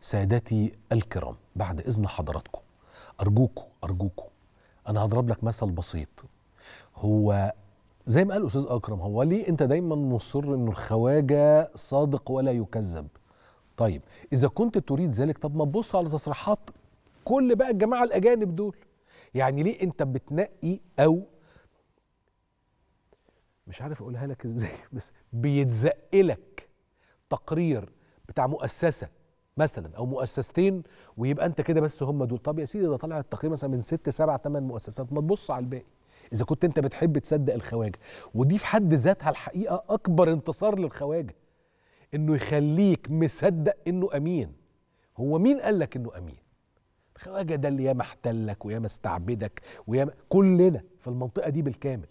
سادتي الكرام بعد إذن حضراتكم أرجوكم أرجوكم أنا هضرب لك مثل بسيط هو زي ما قال الأستاذ أكرم هو ليه أنت دايما مصر إنه الخواجة صادق ولا يكذب طيب إذا كنت تريد ذلك طب ما تبص على تصريحات كل بقى الجماعة الأجانب دول يعني ليه أنت بتنقي أو مش عارف أقولها لك إزاي بس بيتزقلك تقرير بتاع مؤسسة مثلا او مؤسستين ويبقى انت كده بس هم دول طب يا سيدي ده طالع التقرير مثلا من ست سبع ثمان مؤسسات ما تبص على الباقي اذا كنت انت بتحب تصدق الخواجه ودي في حد ذاتها الحقيقه اكبر انتصار للخواجه انه يخليك مصدق انه امين هو مين قال لك انه امين الخواجه ده اللي ياما احتلك وياما استعبدك وياما كلنا في المنطقه دي بالكامل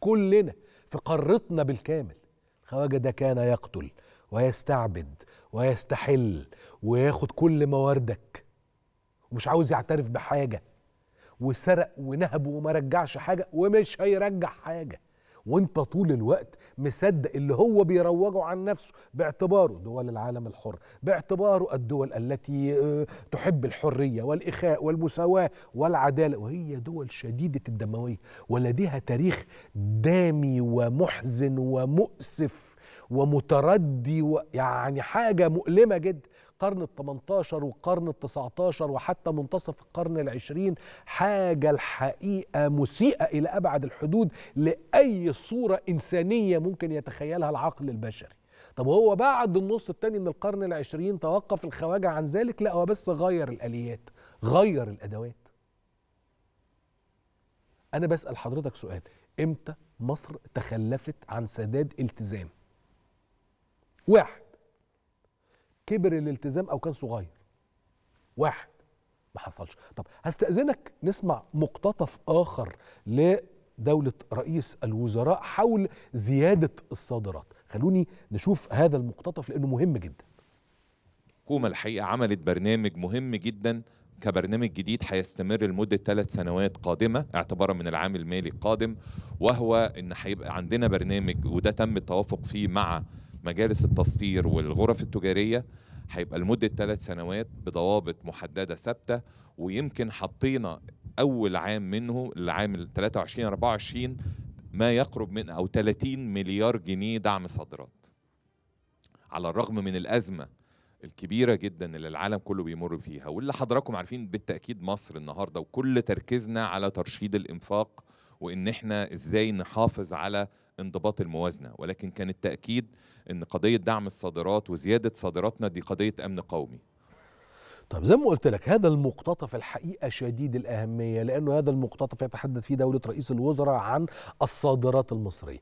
كلنا في قارتنا بالكامل الخواجه ده كان يقتل ويستعبد ويستحل وياخد كل مواردك ومش عاوز يعترف بحاجه وسرق ونهب وما رجعش حاجه ومش هيرجع حاجه وانت طول الوقت مصدق اللي هو بيروجه عن نفسه باعتباره دول العالم الحر باعتباره الدول التي آه، تحب الحريه والاخاء والمساواه والعداله وهي دول شديده الدمويه ولديها تاريخ دامي ومحزن ومؤسف ومتردي و... يعني حاجة مؤلمة جدا القرن ال 18 والقرن ال 19 وحتى منتصف القرن العشرين حاجة الحقيقة مسيئة إلى أبعد الحدود لأي صورة إنسانية ممكن يتخيلها العقل البشري طب هو بعد النص الثاني من القرن العشرين توقف الخواجة عن ذلك لا هو بس غير الآليات غير الأدوات أنا بسأل حضرتك سؤال إمتى مصر تخلفت عن سداد التزام واحد كبر الالتزام او كان صغير واحد ما حصلش طب هستأذنك نسمع مقتطف آخر لدولة رئيس الوزراء حول زيادة الصادرات خلوني نشوف هذا المقتطف لأنه مهم جدا الحكومة الحقيقة عملت برنامج مهم جدا كبرنامج جديد هيستمر لمدة ثلاث سنوات قادمة اعتبارا من العام المالي القادم وهو أن هيبقى عندنا برنامج وده تم التوافق فيه مع مجالس التصدير والغرف التجاريه هيبقى لمده ثلاث سنوات بضوابط محدده ثابته ويمكن حطينا اول عام منه العام 23 24 ما يقرب من او 30 مليار جنيه دعم صادرات على الرغم من الازمه الكبيرة جدا اللي العالم كله بيمر فيها واللي حضراتكم عارفين بالتأكيد مصر النهاردة وكل تركيزنا على ترشيد الإنفاق وان احنا ازاي نحافظ على انضباط الموازنه ولكن كان التاكيد ان قضيه دعم الصادرات وزياده صادراتنا دي قضيه امن قومي طب زي ما قلت لك هذا المقتطف الحقيقه شديد الاهميه لانه هذا المقتطف يتحدث فيه دوله رئيس الوزراء عن الصادرات المصريه